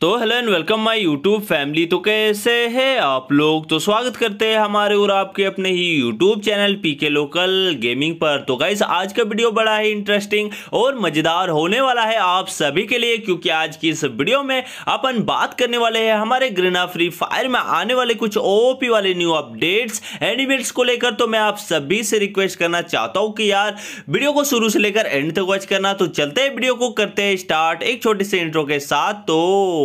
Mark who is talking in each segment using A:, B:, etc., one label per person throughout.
A: तो hello and welcome my YouTube family तो कैसे हैं आप लोग तो स्वागत करते हैं हमारे और आपके अपने ही YouTube channel PK local gaming पर तो गाइस आज का वीडियो बड़ा ही इंटरेस्टिंग और मज़ेदार होने वाला है आप सभी के लिए क्योंकि आज की इस वीडियो में अपन बात करने वाले हैं हमारे ग्रेना फ्री फायर में आने वाले कुछ ओ वाले न्यू अपडेट्स एंड इवेंट्स को लेकर तो मैं आप सभी से रिक्वेस्ट करना चाहता हूँ कि यार वीडियो को शुरू से लेकर एंड तक वॉच करना तो चलते हैं वीडियो को करते हैं स्टार्ट एक छोटे से इंट्रो के साथ तो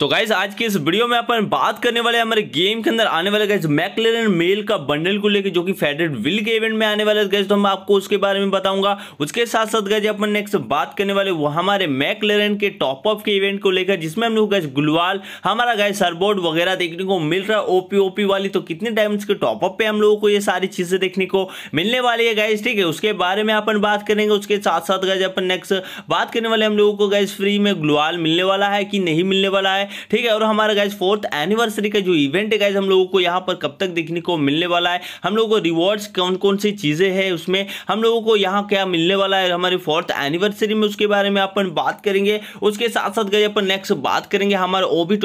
A: तो गाइज आज के इस वीडियो में अपन बात करने वाले हमारे गेम के अंदर आने वाले गाइज मैकलेरन मेल का बंडल को लेकर जो कि फेडरेट विल के इवेंट में आने वाले गाइज तो मैं आपको उसके बारे में बताऊंगा उसके साथ साथ गाइज अपन नेक्स्ट बात करने वाले वो हमारे मैकलेरन के टॉपअप के इवेंट को लेकर जिसमें हम लोग गैस गुलवाल हमारा गाय सरबोर्ड वगैरह देखने को मिल रहा है ओपी ओपी वाली तो कितने टाइम के टॉपअप पे हम लोगों को ये सारी चीजें देखने को मिलने वाली है गाइज ठीक है उसके बारे में अपन बात करेंगे उसके साथ साथ गाइज अपन नेक्स्ट बात करने वाले हम लोगों को गाइज फ्री में गुलवाल मिलने वाला है कि नहीं मिलने वाला है ठीक है और हमारा गाइज फोर्थ एनिवर्सरी का जो इवेंट है गाइज हम लोगों को यहाँ पर कब तक देखने को मिलने वाला है हम लोगों को रिवॉर्ड्स कौन कौन सी चीज़ें हैं उसमें हम लोगों को यहाँ क्या मिलने वाला है हमारे फोर्थ एनिवर्सरी में उसके बारे में अपन बात करेंगे उसके साथ साथ गए अपन नेक्स्ट बात करेंगे हमारे ओ बी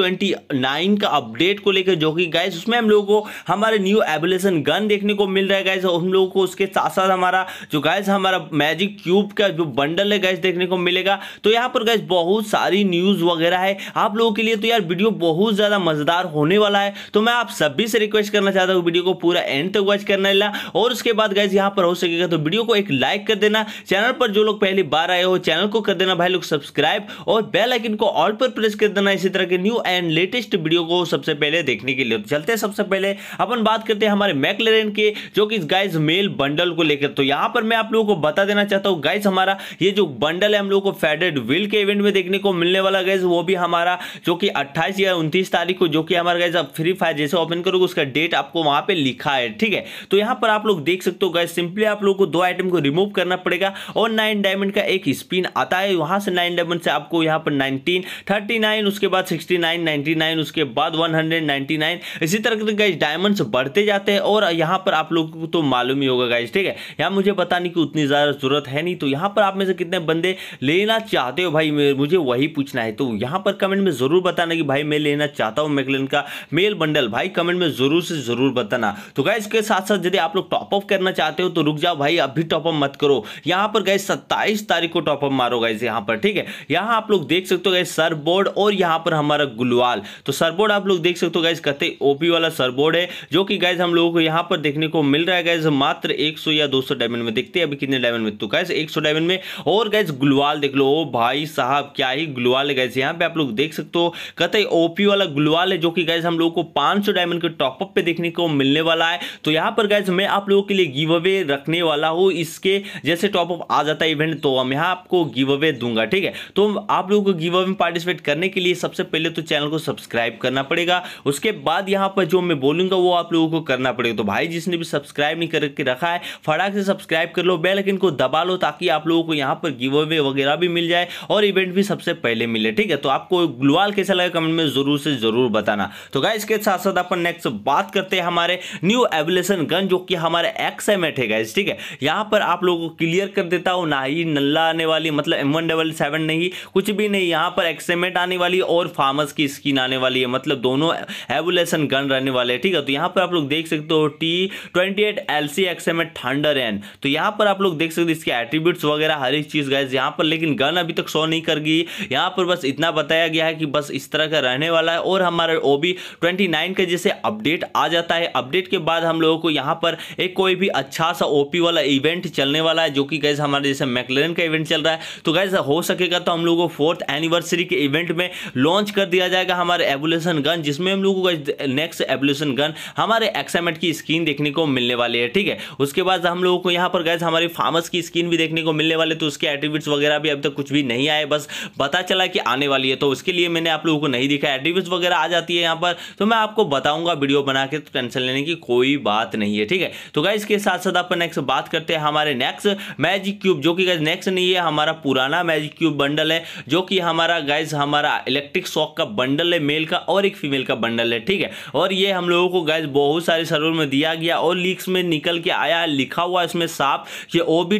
A: का अपडेट को लेकर जो कि गाइज उसमें हम लोगों को हमारे न्यू एबुलेशन गन देखने को मिल रहा है गाइज हम लोगों को उसके साथ साथ हमारा जो गाइज हमारा मैजिक क्यूब का जो बंडल है गाइज देखने को मिलेगा तो यहाँ पर गाइज बहुत सारी न्यूज़ वगैरह है आप लोगों के लिए है तो यार वीडियो बहुत ज़्यादा मज़ेदार होने वाला है तो मैं आप सभी से रिक्वेस्ट करना चाहता हूँ वीडियो को पूरा एंड तक वॉच करने ला और उसके बाद गैस यहाँ पर हो सकेगा तो वीडियो को एक लाइक कर देना चैनल पर जो लोग पहली बार आए हो चैनल को कर देना भाई लोग सब्सक्राइब और बेल आइकन को ऑल पर प्रेस कर देना इसी तरह के न्यू एंड लेटेस्ट वीडियो को सबसे पहले देखने के लिए तो चलते हैं सबसे पहले अपन बात करते हैं हमारे मैकलेन के जो कि गाइज मेल बंडल को लेकर तो यहाँ पर मैं आप लोगों को बता देना चाहता हूँ गाइज हमारा ये जो बंडल है हम लोग को फेडेड विल के इवेंट में देखने को मिलने वाला गाइज वो भी हमारा जो कि 28 या 29 तारीख को जो कि हमारे गैस आप फ्री फायर जैसे ओपन करोगे उसका डेट आपको वहां पे लिखा है ठीक है तो यहाँ पर आप लोग देख सकते हो गैस सिंपली आप लोग को दो आइटम को रिमूव करना पड़ेगा और नाइन डायमंड का एक स्पिन आता है वहां से नाइन डायमंड से आपको यहाँ पर नाइनटीन थर्टी नाइन उसके बाद सिक्सटी नाइन नाइनटी नाइन उसके बाद वन हंड्रेड नाइनटी नाइन इसी तरह के गैस डायमंड बढ़ते जाते हैं और यहाँ पर आप लोग को तो मालूम ही होगा गैस ठीक है यहाँ मुझे बताने की उतनी ज़्यादा जरूरत है नहीं तो यहाँ पर आप में से कितने बंदे लेना चाहते हो भाई मुझे वही पूछना है तो यहाँ पर कमेंट में जरूर बताना कि भाई मैं लेना चाहता हूँ मैकलेन का मेल बंडल भाई कमेंट में ज़रूर से ज़रूर बताना तो गाय इसके साथ साथ यदि आप लोग टॉपअप करना चाहते हो तो रुक जाओ भाई अभी टॉपअप मत करो यहाँ पर गए सत्ताईस तारीख को टॉपअप मारो गाइज यहाँ पर ठीक है यहाँ आप लोग देख सकते हो गए सर बोर्ड और यहाँ पर हमारा गुलवाल तो सर बोर्ड आप लोग देख सकते हो गाइज कते ओपी वाला सर बोर्ड है जो कि गाइज हम लोगों को यहाँ पर देखने को मिल रहा है गाइज मात्र एक या दो डायमंड में देखते हैं अभी कितने डायमंड में तो गाइज एक डायमंड में और गाइज गुलवाल देख लो भाई साहब क्या ही गुलवाल है गाइज यहाँ पे आप लोग देख सकते हो कतई ओपी वाला ग्लू है जो कि गैस हम लोगों को पांच डायमंड के टॉपअप पे देखने को मिलने वाला है तो यहाँ पर गैस मैं आप लोगों के लिए गिव अवे रखने वाला हूँ इसके जैसे टॉपअप आ जाता है इवेंट तो हम यहाँ आपको गिव अवे दूंगा ठीक है तो आप लोगों को गिव अवे में पार्टिसिपेट करने के लिए सबसे पहले तो चैनल को सब्सक्राइब करना पड़ेगा उसके बाद यहाँ पर जो मैं बोलूंगा वो आप लोगों को करना पड़ेगा तो भाई जिसने भी सब्सक्राइब नहीं करके रखा है फटाक से सब्सक्राइब कर लो बेलाइकन को दबा लो ताकि आप लोगों को यहाँ पर गिव अवे वगैरह भी मिल जाए और इवेंट भी सबसे पहले मिले ठीक है तो आपको ग्लोवाल के कैसा लगा कमेंट में ज़रूर से ज़रूर बताना तो गाइस के साथ साथ अपन नेक्स्ट बात करते हैं हमारे न्यू एवलेशन गन जो कि हमारे एक्स एम एट है ठीक है यहाँ पर आप लोगों को क्लियर कर देता हूँ ना ही नल्ला आने वाली मतलब एम वन डबल सेवन नहीं कुछ भी नहीं यहाँ पर एक्सेमेट आने वाली और फार्मर्स की स्किन आने वाली है मतलब दोनों एवोलेशन गन रहने वाले हैं ठीक है तो यहाँ पर आप लोग देख सकते हो T twenty eight L C एक्सेमेट थंडर एन तो यहाँ पर आप लोग देख सकते हो इसके एट्रीब्यूट्स वगैरह हर एक चीज़ गाइज यहाँ पर लेकिन गन अभी तक शो नहीं कर गई यहाँ पर बस इतना बताया गया है कि बस इस तरह का रहने वाला है और हमारा ओ बी ट्वेंटी नाइन का जैसे अपडेट आ जाता है अपडेट के बाद हम लोगों को यहाँ पर एक कोई भी अच्छा सा ओपी वाला इवेंट चलने वाला है जो कि गैस हमारे जैसे मैकलेन का इवेंट चल रहा है तो गैस हो सकेगा तो हम लोगों को फोर्थ एनिवर्सरी के इवेंट में लॉन्च कर दिया जाएगा हमारे एवोल्यूशन गन जिसमें हम लोगों को नेक्स्ट एवोल्यूशन गन हमारे एक्सामेट की स्क्रीन देखने को मिलने वाली है ठीक है उसके बाद हम लोगों को यहाँ पर गैस हमारी फार्मस की स्क्रीन भी देखने को मिलने वाले तो उसके एट्रीब्यूट्स वगैरह भी अब तक कुछ भी नहीं आए बस पता चला कि आने वाली है तो उसके लिए मैंने आप लोगों को नहीं दिखा एड्रीविस वगैरह आ जाती है यहाँ पर तो मैं आपको बताऊंगा वीडियो बना के तो टेंशन लेने की कोई बात नहीं है ठीक है तो गाइज इसके साथ साथ आप नेक्स्ट बात करते हैं हमारे नेक्स्ट मैजिक क्यूब जो कि गाइज नेक्स्ट नहीं है हमारा पुराना मैजिक क्यूब बंडल है जो कि हमारा गाइज हमारा इलेक्ट्रिक शॉक का बंडल है मेल का और एक फीमेल का बंडल है ठीक है और ये हम लोगों को गाइज बहुत सारे सर्वर में दिया गया और लीक्स में निकल के आया लिखा हुआ इसमें साफ कि ओ बी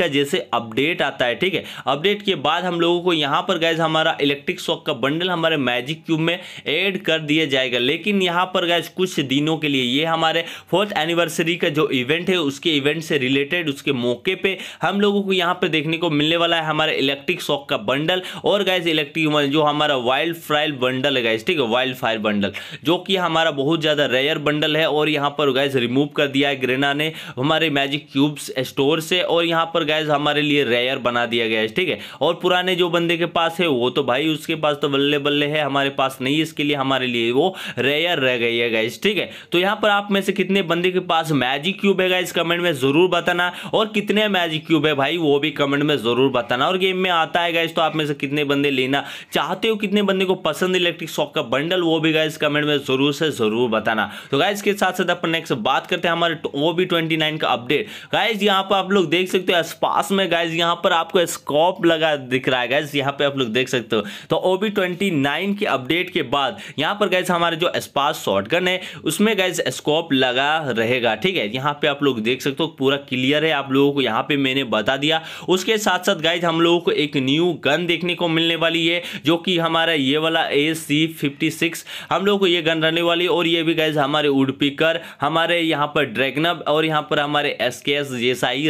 A: का जैसे अपडेट आता है ठीक है अपडेट के बाद हम लोगों को यहाँ पर गाइज हमारा इलेक्ट्रिक शॉक का बंडल मॉडल हमारे मैजिक क्यूब में ऐड कर दिया जाएगा लेकिन यहाँ पर गैस कुछ दिनों के लिए ये हमारे फोर्थ एनिवर्सरी का जो इवेंट है उसके इवेंट से रिलेटेड उसके मौके पे हम लोगों को यहाँ पे देखने को मिलने वाला है हमारे इलेक्ट्रिक शॉक का बंडल और गैस इलेक्ट्रिक जो हमारा वाइल्ड फ्राइल बंडल है गैस ठीक है वाइल्ड फायर बंडल जो कि हमारा बहुत ज़्यादा रेयर बंडल है और यहाँ पर गैस रिमूव कर दिया है ग्रेना ने हमारे मैजिक क्यूब्स स्टोर से और यहाँ पर गैस हमारे लिए रेयर बना दिया गया है ठीक है और पुराने जो बंदे के पास है वो तो भाई उसके पास तो बल्ले अवेलेबल है हमारे पास नहीं इसके लिए हमारे लिए वो रेयर रह गई है गाइज ठीक है तो यहाँ पर आप में से कितने बंदे के पास मैजिक क्यूब है गाइज कमेंट में जरूर बताना और कितने मैजिक क्यूब है भाई वो भी कमेंट में जरूर बताना और गेम में आता है गाइज तो आप में से कितने बंदे लेना चाहते हो कितने बंदे को पसंद इलेक्ट्रिक शॉक का बंडल वो भी गाइज कमेंट में जरूर से जरूर बताना तो गाइज के साथ साथ अपन नेक्स्ट बात करते हैं हमारे ओबी ट्वेंटी नाइन का अपडेट गाइज यहाँ पर आप लोग देख सकते हो पास में गाइज यहाँ पर आपको स्कॉप लगा दिख रहा है गाइज यहाँ पे आप लोग देख सकते हो तो ओबी ट्वेंटी नाइन के अपडेट के बाद यहाँ पर गैस हमारे जो स्पास शॉर्टगन है उसमें गैस स्कोप लगा रहेगा ठीक है यहाँ पे आप लोग देख सकते हो पूरा क्लियर है आप लोगों को यहाँ पे मैंने बता दिया उसके साथ साथ गैस हम लोगों को एक न्यू गन देखने को मिलने वाली है जो कि हमारा ये वाला ए सी हम लोगों को ये गन रहने वाली और ये भी गैस हमारे उड पिकर हमारे यहाँ पर ड्रैगनब और यहाँ पर हमारे एस के एस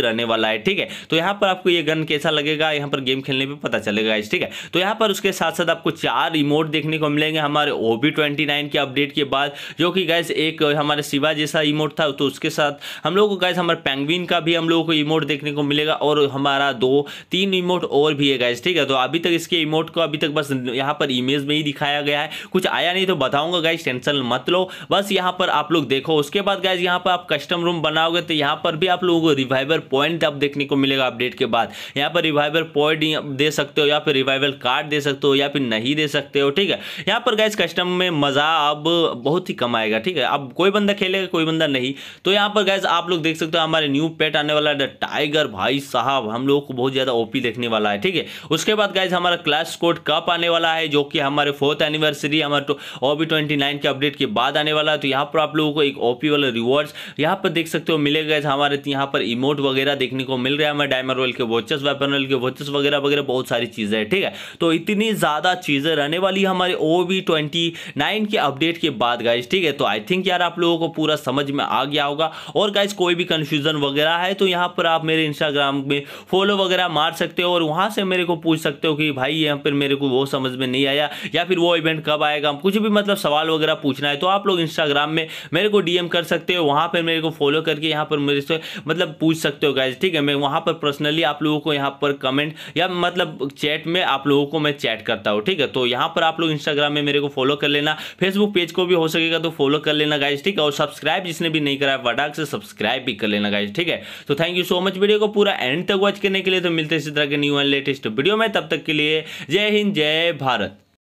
A: रहने वाला है ठीक है तो यहाँ पर आपको ये गन कैसा लगेगा यहाँ पर गेम खेलने पर पता चलेगा ठीक है तो यहाँ पर उसके साथ साथ आपको चार चार इमोट देखने को मिलेंगे हमारे ओ बी ट्वेंटी नाइन के अपडेट के बाद जो कि गैस एक हमारे शिवा जैसा इमोट था तो उसके साथ हम लोगों को गैस हमारे पैंगविन का भी हम लोगों को इमोट देखने को मिलेगा और हमारा दो तीन इमोट और भी है गैस ठीक है तो अभी तक इसके इमोट को अभी तक बस यहाँ पर इमेज में ही दिखाया गया है कुछ आया नहीं तो बताऊँगा गैस टेंशन मत लो बस यहाँ पर आप लोग देखो उसके बाद गैस यहाँ पर आप कस्टम रूम बनाओगे तो यहाँ पर भी आप लोगों को रिवाइवर पॉइंट अब देखने को मिलेगा अपडेट के बाद यहाँ पर रिवाइवर पॉइंट दे सकते हो या फिर रिवाइवल कार्ड दे सकते हो या फिर नहीं दे सकते सकते हो ठीक है यहाँ पर गैस कस्टम में मज़ा अब बहुत ही कम आएगा ठीक है अब कोई बंदा खेलेगा कोई बंदा नहीं तो यहाँ पर गैस आप लोग देख सकते हो हमारे न्यू पेट आने वाला है टाइगर भाई साहब हम लोग को बहुत ज़्यादा ओपी देखने वाला है ठीक है उसके बाद गैस हमारा क्लास कोड कप आने वाला है जो कि हमारे फोर्थ एनिवर्सरी हमारे ओ बी के अपडेट के बाद आने वाला है तो यहाँ पर आप लोगों को एक ओपी वाला रिवॉर्ड्स यहाँ पर देख सकते हो मिलेगा गैस हमारे तो यहाँ पर इमोट वगैरह देखने को मिल रहा है हमारे डायमंड रोल के वॉचेस वेपन रोल के वॉचेस वगैरह वगैरह बहुत सारी चीज़ें हैं ठीक है तो इतनी ज़्यादा चीज़ें रहने वाली है हमारे ओ वी ट्वेंटी नाइन के अपडेट के बाद गाइज ठीक है तो आई थिंक यार आप लोगों को पूरा समझ में आ गया होगा और गाइज कोई भी कन्फ्यूजन वगैरह है तो यहाँ पर आप मेरे इंस्टाग्राम में फॉलो वगैरह मार सकते हो और वहाँ से मेरे को पूछ सकते हो कि भाई यहाँ पर मेरे को वो समझ में नहीं आया या फिर वो इवेंट कब आएगा कुछ भी मतलब सवाल वगैरह पूछना है तो आप लोग इंस्टाग्राम में मेरे को डीएम कर सकते हो वहाँ पर मेरे को फॉलो करके यहाँ पर मेरे से मतलब पूछ सकते हो गाइज ठीक है मैं वहाँ पर पर्सनली आप लोगों को यहाँ पर कमेंट या मतलब चैट में आप लोगों को मैं चैट करता हूँ ठीक है तो यहाँ पर आप लोग इंस्टाग्राम में मेरे को फॉलो कर लेना फेसबुक पेज को भी हो सकेगा तो फॉलो कर लेना गाइज ठीक है और सब्सक्राइब जिसने भी नहीं कराया फटाक से सब्सक्राइब भी कर लेना गाइज ठीक है तो thank you so much video को पूरा एंड तक वॉच करने के लिए तो मिलते इसी तरह के न्यू एंड लेटेस्ट वीडियो में तब तक के लिए जय हिंद जय भारत